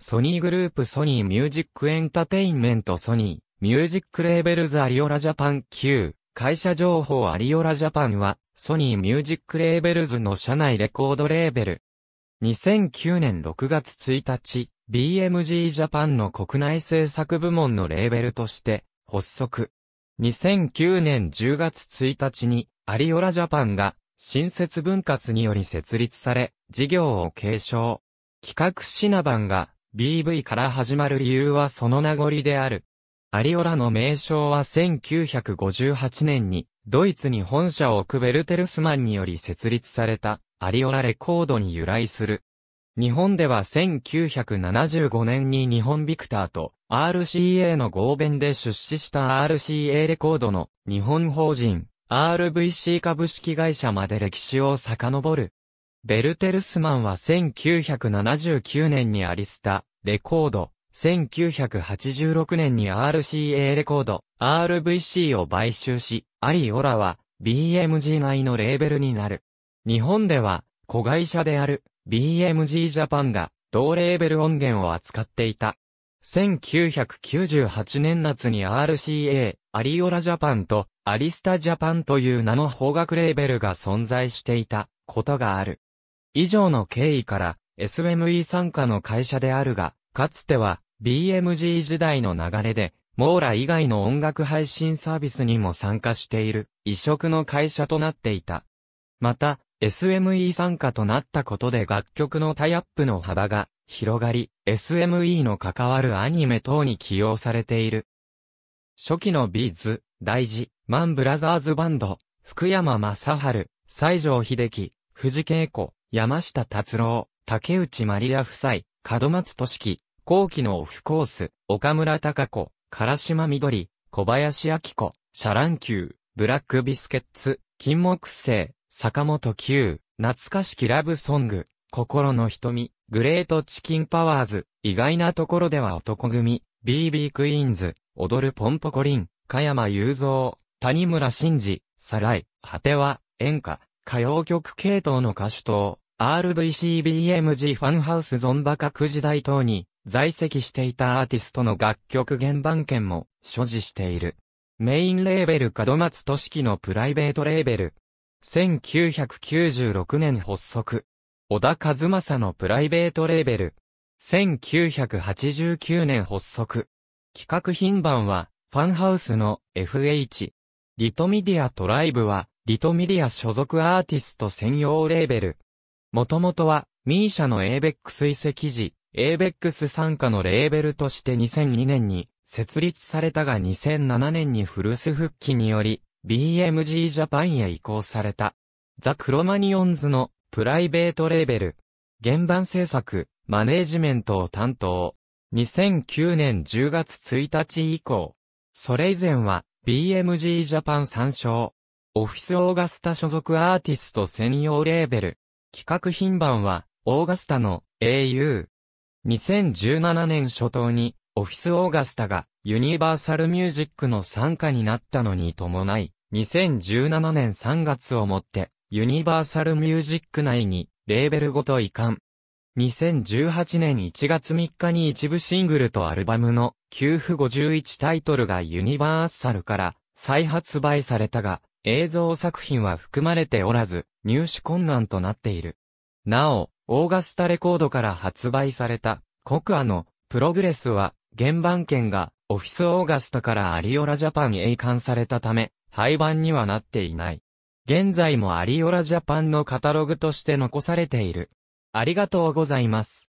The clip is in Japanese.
ソニーグループソニーミュージックエンタテインメントソニーミュージックレーベルズアリオラジャパン Q 会社情報アリオラジャパンはソニーミュージックレーベルズの社内レコードレーベル。2009年6月1日 BMG ジャパンの国内制作部門のレーベルとして発足。2009年10月1日にアリオラジャパンが新設分割により設立され事業を継承。企画シナバンが BV から始まる理由はその名残である。アリオラの名称は1958年に、ドイツに本社を置くベルテルスマンにより設立された、アリオラレコードに由来する。日本では1975年に日本ビクターと RCA の合弁で出資した RCA レコードの日本法人 RVC 株式会社まで歴史を遡る。ベルテルスマンは1979年にアリスタ、レコード、1986年に RCA レコード、RVC を買収し、アリオラは BMG 内のレーベルになる。日本では、子会社である BMG ジャパンが同レーベル音源を扱っていた。1998年夏に RCA、アリオラジャパンとアリスタジャパンという名の方角レーベルが存在していたことがある。以上の経緯から SME 参加の会社であるが、かつては BMG 時代の流れで、モーラ以外の音楽配信サービスにも参加している異色の会社となっていた。また、SME 参加となったことで楽曲のタイアップの幅が広がり、SME の関わるアニメ等に起用されている。初期のビーズ、大事、マンブラザーズバンド、福山雅治、西城秀樹、藤恵子、山下達郎、竹内マリア夫妻、門松俊樹、後期のオフコース、岡村隆子、唐島緑、小林明子、シャランキュー、ブラックビスケッツ、金木星、坂本九、懐かしきラブソング、心の瞳、グレートチキンパワーズ、意外なところでは男組、BB クイーンズ、踊るポンポコリン、加山雄三、谷村新司、サライ、果ては、演歌、歌謡曲系統の歌手等、RVCBMG ファンハウスゾンバ各時代等に在籍していたアーティストの楽曲原版権も所持している。メインレーベル門松俊樹のプライベートレーベル。1996年発足。小田和正のプライベートレーベル。1989年発足。企画品番は、ファンハウスの FH。リトミディアトライブは、リトミディア所属アーティスト専用レーベル。もともとは、ミーシャのエ b ベックス遺跡時、エ b ベックスのレーベルとして2002年に設立されたが2007年にフルス復帰により、BMG ジャパンへ移行された。ザ・クロマニオンズのプライベートレーベル。現場制作、マネージメントを担当。2009年10月1日以降。それ以前は BMG ジャパン参照。オフィスオーガスタ所属アーティスト専用レーベル。企画品番は、オーガスタの au。2017年初頭に、オフィスオーガスタが、ユニバーサルミュージックの参加になったのに伴い、2017年3月をもって、ユニバーサルミュージック内に、レーベルごと移管。2018年1月3日に一部シングルとアルバムの、給付51タイトルがユニバーサルから、再発売されたが、映像作品は含まれておらず、入手困難となっている。なお、オーガスタレコードから発売された、コクアの、プログレスは、原版権が、オフィスオーガスタからアリオラジャパンへ移管されたため、廃盤にはなっていない。現在もアリオラジャパンのカタログとして残されている。ありがとうございます。